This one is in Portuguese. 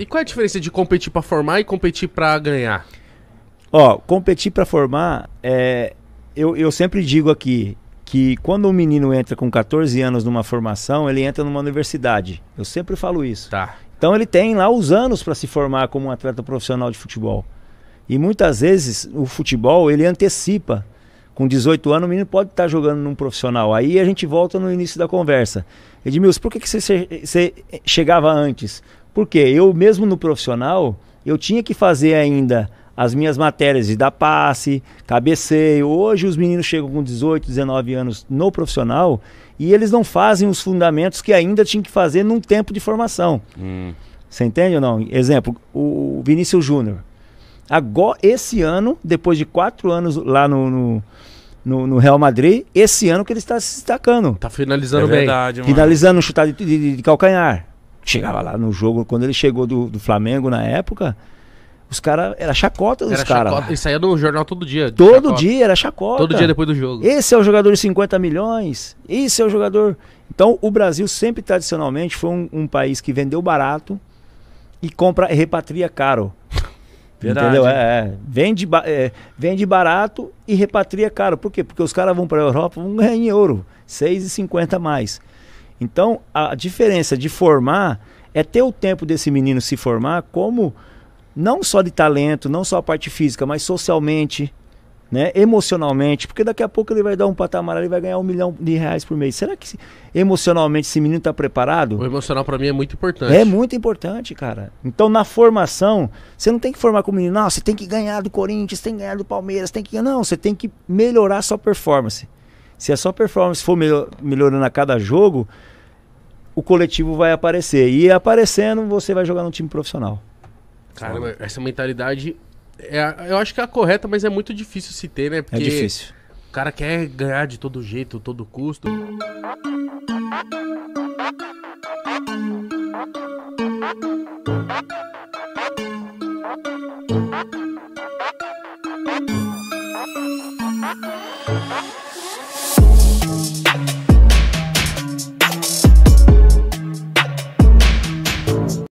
E qual é a diferença de competir para formar e competir para ganhar? Ó, competir para formar, é, eu, eu sempre digo aqui que quando um menino entra com 14 anos numa formação, ele entra numa universidade. Eu sempre falo isso. Tá. Então ele tem lá os anos para se formar como um atleta profissional de futebol. E muitas vezes o futebol ele antecipa. Com 18 anos, o menino pode estar tá jogando num profissional. Aí a gente volta no início da conversa. Edmilson, por que, que você, você chegava antes? Porque eu mesmo no profissional, eu tinha que fazer ainda as minhas matérias de dar passe, cabeceio. Hoje os meninos chegam com 18, 19 anos no profissional e eles não fazem os fundamentos que ainda tinham que fazer num tempo de formação. Hum. Você entende ou não? Exemplo, o Vinícius Júnior. Agora, esse ano, depois de quatro anos lá no, no, no, no Real Madrid, esse ano que ele está se destacando. Está finalizando é bem. Verdade, finalizando um chutado de, de, de calcanhar. Chegava lá no jogo, quando ele chegou do, do Flamengo na época, os caras. Era chacota dos caras. Isso saía no é jornal todo dia. Todo chacota. dia, era chacota. Todo dia depois do jogo. Esse é o jogador de 50 milhões. Esse é o jogador. Então, o Brasil sempre tradicionalmente foi um, um país que vendeu barato e compra e repatria caro. Verdade. Entendeu? É, é. Vende, é, vende barato e repatria caro. Por quê? Porque os caras vão para a Europa, vão ganhar em euro, 6,50 a mais. Então, a diferença de formar é ter o tempo desse menino se formar como não só de talento, não só a parte física, mas socialmente, né? emocionalmente, porque daqui a pouco ele vai dar um patamar, ele vai ganhar um milhão de reais por mês. Será que emocionalmente esse menino está preparado? O emocional para mim é muito importante. É muito importante, cara. Então na formação, você não tem que formar com o menino, não, você tem que ganhar do Corinthians, tem que ganhar do Palmeiras, tem que não, você tem que melhorar sua performance. Se a sua performance for melhor, melhorando a cada jogo, o coletivo vai aparecer. E aparecendo, você vai jogar num time profissional. Caramba, essa mentalidade é, eu acho que é a correta, mas é muito difícil se ter, né? É Porque é difícil. O cara quer ganhar de todo jeito, todo custo.